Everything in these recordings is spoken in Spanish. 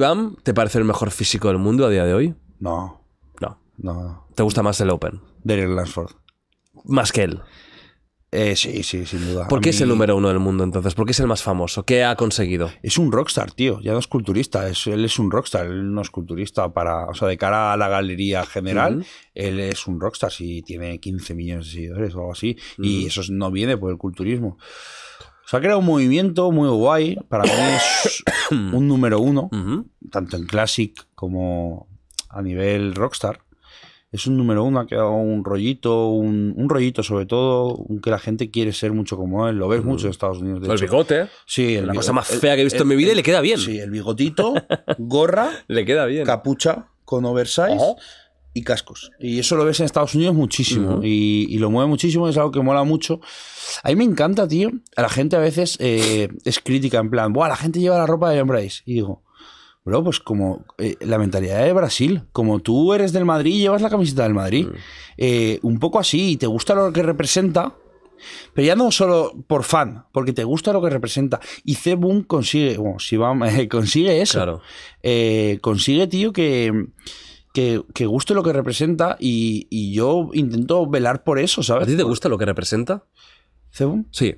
Bam, te parece el mejor físico del mundo a día de hoy? No. No. No. ¿Te gusta más el Open? Daniel Lansford. Más que él. Eh, sí, sí, sin duda. ¿Por qué es el número uno del mundo entonces? ¿Por qué es el más famoso? ¿Qué ha conseguido? Es un rockstar, tío. Ya no es culturista. él es un rockstar. Él no es culturista para. O sea, de cara a la galería general, él es un rockstar. Si tiene 15 millones de seguidores o algo así. Y eso no viene por el culturismo ha creado un movimiento muy guay. Para mí es un número uno, tanto en Classic como a nivel Rockstar. Es un número uno, ha quedado un rollito, un, rollito sobre todo, que la gente quiere ser mucho como él. Lo ves mucho en Estados Unidos. De ¿eh? el bigote. Sí, la cosa más fea que he visto en mi vida y le queda bien. Sí, el bigotito, gorra. le queda bien. Capucha con oversize y cascos. Y eso lo ves en Estados Unidos muchísimo. y, lo mueve muchísimo, es algo que mola mucho. A mí me encanta, tío. A la gente a veces eh, es crítica, en plan, Buah, la gente lleva la ropa de John Bryce. Y digo, bro, pues como eh, la mentalidad de Brasil, como tú eres del Madrid, llevas la camiseta del Madrid. Eh, un poco así, y te gusta lo que representa. Pero ya no solo por fan, porque te gusta lo que representa. Y c consigue, bueno, si va, consigue eso. consigue, tío, que que, guste lo que representa y, yo intento velar por eso, ¿sabes? ¿A ti te gusta lo que representa? ¿Cebum? Sí.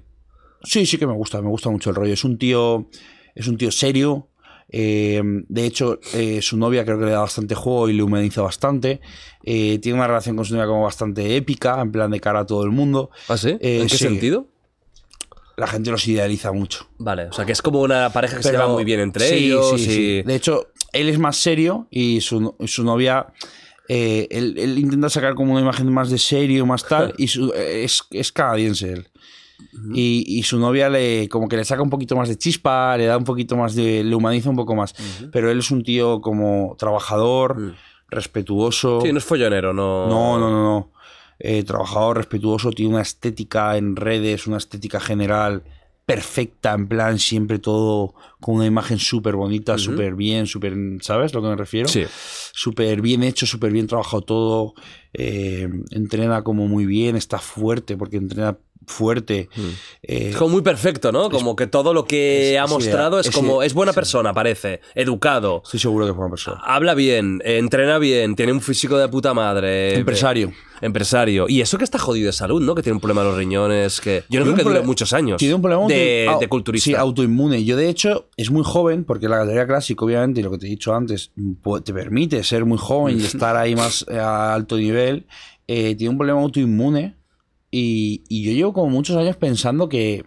Sí, sí que me gusta, me gusta mucho el rollo. Es un tío, es un tío serio. Eh, de hecho, eh, su novia creo que le da bastante juego y le humediza bastante. Eh, tiene una relación con su novia como bastante épica, en plan de cara a todo el mundo. ¿Ah, sí? ¿En qué sentido? La gente los idealiza mucho. Vale, o sea que es como una pareja que se va muy bien entre sí, ellos. Sí, De hecho, él es más serio y su, su novia. Eh, él, él, intenta sacar como una imagen más de serio, más tal, y es, es, canadiense él. y, y, su novia le como que le saca un poquito más de chispa, le da un poquito más de. le humaniza un poco más. Pero él es un tío como trabajador, mm. respetuoso. Sí, no es follonero, no. No, no, no, no. Eh, trabajador, respetuoso, tiene una estética en redes, una estética general perfecta, en plan siempre todo con una imagen súper bonita, súper bien, súper, ¿sabes lo que me refiero? Sí. Súper bien hecho, súper bien trabajado todo, eh, entrena como muy bien, está fuerte porque entrena fuerte. Mm. Es eh, como muy perfecto, ¿no? Como que todo lo que ha mostrado es, como. Es buena persona, parece. Educado. Estoy seguro que es buena persona. Habla bien, entrena bien, tiene un físico de puta madre. Empresario. Empresario. Y eso que está jodido de salud, ¿no? Que tiene un problema de los riñones. que Yo no creo que dure muchos años. Tiene un problema de, de culturista. Sí, autoinmune. Yo, de hecho, es muy joven, porque la galería clásica, obviamente, y lo que te he dicho antes, te permite ser muy joven y estar ahí más eh, a alto nivel. Eh, tiene un problema autoinmune y, yo llevo como muchos años pensando que,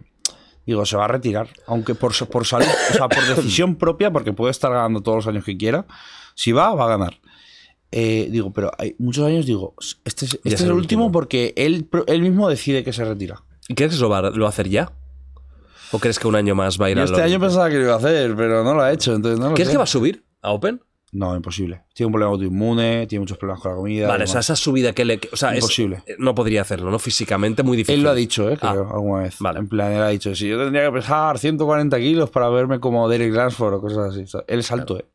digo, se va a retirar. Aunque por, por salud, o sea, por decisión propia, porque puede estar ganando todos los años que quiera. Si va, va a ganar. Eh, digo, pero hay muchos años, digo, este es, este el, último, porque él, él mismo decide que se retira. ¿Y crees que lo va a hacer ya? ¿O crees que un año más va a ir a Este año pensaba que lo iba a hacer, pero no lo ha hecho. ¿Crees que va a subir a Open? No, imposible. Tiene un problema autoinmune, tiene muchos problemas con la comida. Vale, esa subida que le. O imposible. Eh, no podría hacerlo, ¿no? Físicamente muy difícil. Él lo ha dicho, ¿eh? Ah, creo, alguna vez. Vale. En plan, él ha dicho: si yo tendría que pesar 140 kilos para verme como Derek Lansford o cosas así. él es alto, ¿eh?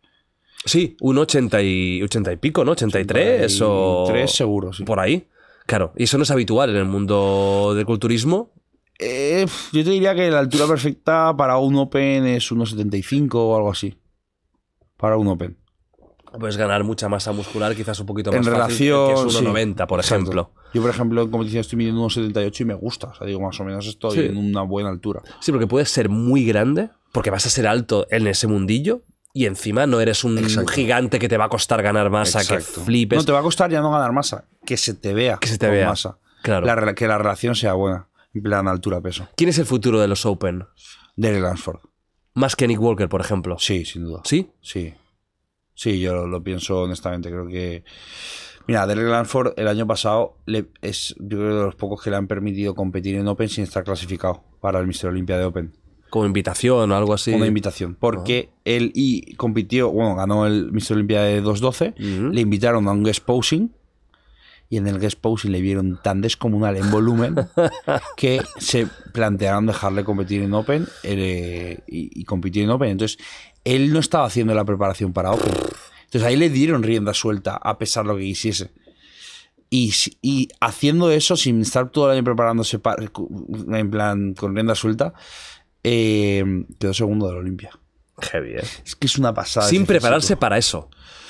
Sí, un 80 y, 80 y pico, ¿no? 83 o. 83 seguro, sí. Por ahí. Claro, y eso no es habitual en el mundo del culturismo. Eh, yo te diría que la altura perfecta para un Open es 1,75 o algo así. Para un Open. Puedes ganar mucha masa muscular, quizás un poquito más en relación, que es 1,90, por ejemplo. Yo, por ejemplo, te decía, estoy midiendo 1,78 y me gusta. O sea, digo, más o menos estoy en una buena altura. Sí, porque puedes ser muy grande, porque vas a ser alto en ese mundillo, y encima no eres un gigante que te va a costar ganar masa, que flipes. No, te va a costar ya no ganar masa, que se te vea. Que se te vea. Masa. Claro. que la relación sea buena, en plan altura-peso. ¿Quién es el futuro de los Open? Derek Lansford. Más que Nick Walker, por ejemplo. Sí, sin duda. ¿Sí? Sí. Sí, yo lo, pienso honestamente. Creo que. Mira, Derek Lanford el año pasado le, es yo creo de los pocos que le han permitido competir en Open sin estar clasificado para el Mister Olympia de Open. Como invitación o algo así. como invitación. Porque ah. él y compitió, bueno, ganó el Mister Olympia de 2-12 le invitaron a un guest y en el guest post le vieron tan descomunal en volumen que se plantearon dejarle competir en Open eh, y, competir en Open. Entonces, él no estaba haciendo la preparación para Open. Entonces ahí le dieron rienda suelta a pesar lo que quisiese. Y, haciendo eso, sin estar todo el año preparándose en plan con rienda suelta, eh, quedó segundo de la Olimpia heavy, ¿eh? Es que es una pasada. Sin prepararse para eso.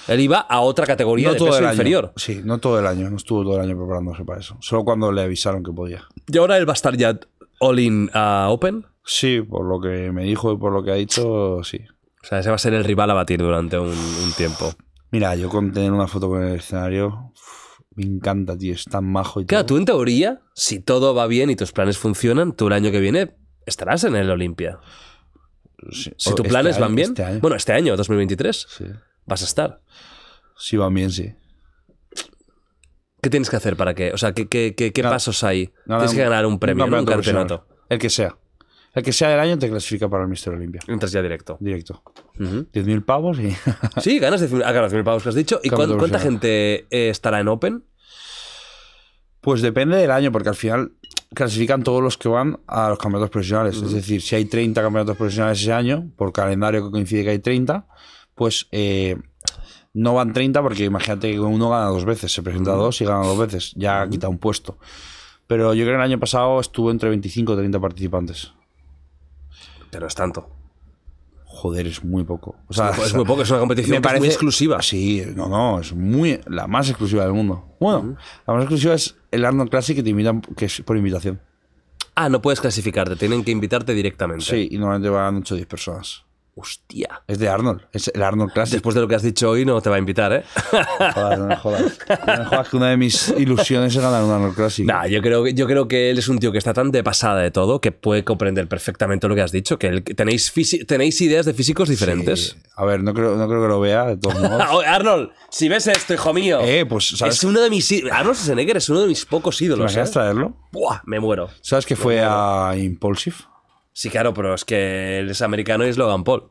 Él iba a otra categoría todo el año. inferior. Sí, no todo el año, no estuvo todo el año preparándose para eso. Solo cuando le avisaron que podía. ¿Y ahora él va a estar ya all-in a uh, Open? Sí, por lo que me dijo y por lo que ha dicho, sí. O sea, ese va a ser el rival a batir durante un, tiempo. Mira, yo con tener una foto con el escenario, me encanta, tío, es tan majo y Claro, tú en teoría, si todo va bien y tus planes funcionan, tú el año que viene estarás en el Olimpia. Si, tus este planes van bien, este bueno, este año, 2023, vas a estar. Sí, van bien, sí. ¿Qué tienes que hacer para qué? O sea, ¿qué, qué, qué, pasos hay? tienes que ganar un premio, un, campeonato. El que sea. El que sea del año te clasifica para el Mister Olimpia. Entras ya directo. Directo. 10.000 pavos y. sí, ganas 10.000 ah, pavos que has dicho. ¿Y cuánta gente eh, estará en Open? Pues depende del año, porque al final clasifican todos los que van a los campeonatos profesionales. Es decir, si hay 30 campeonatos profesionales ese año, por calendario que coincide que hay 30, pues eh, no van 30 porque imagínate que uno gana dos veces, se presenta dos y gana dos veces, ya quita un puesto. Pero yo creo que el año pasado estuvo entre 25 y 30 participantes. Pero es tanto joder, es muy poco. O sea, es muy poco, es una competición me muy exclusiva. Sí, no, no, es muy la más exclusiva del mundo. Bueno, la más exclusiva es el Arnold Classic que te invitan, que es por invitación. Ah, no puedes clasificarte, tienen que invitarte directamente. Sí, y normalmente van 8 o 10 personas. Hostia. Es de Arnold. Es el Arnold Classic Después de lo que has dicho hoy, no te va a invitar, ¿eh? Jodas, no me jodas. No me jodas que una de mis ilusiones es ganar un Arnold Classic. Nah, yo creo, yo creo que él es un tío que está tan de pasada de todo que puede comprender perfectamente lo que has dicho. Que tenéis, tenéis ideas de físicos diferentes. A ver, no creo, que lo vea, Arnold, si ves esto, hijo mío. Eh, pues, Es uno de mis. Arnold Schwarzenegger es uno de mis pocos ídolos. ¿Me a ¿eh? traerlo? Buah, me muero. ¿Sabes que fue a Impulsive? Sí, claro, pero es que él es americano y es Logan Paul.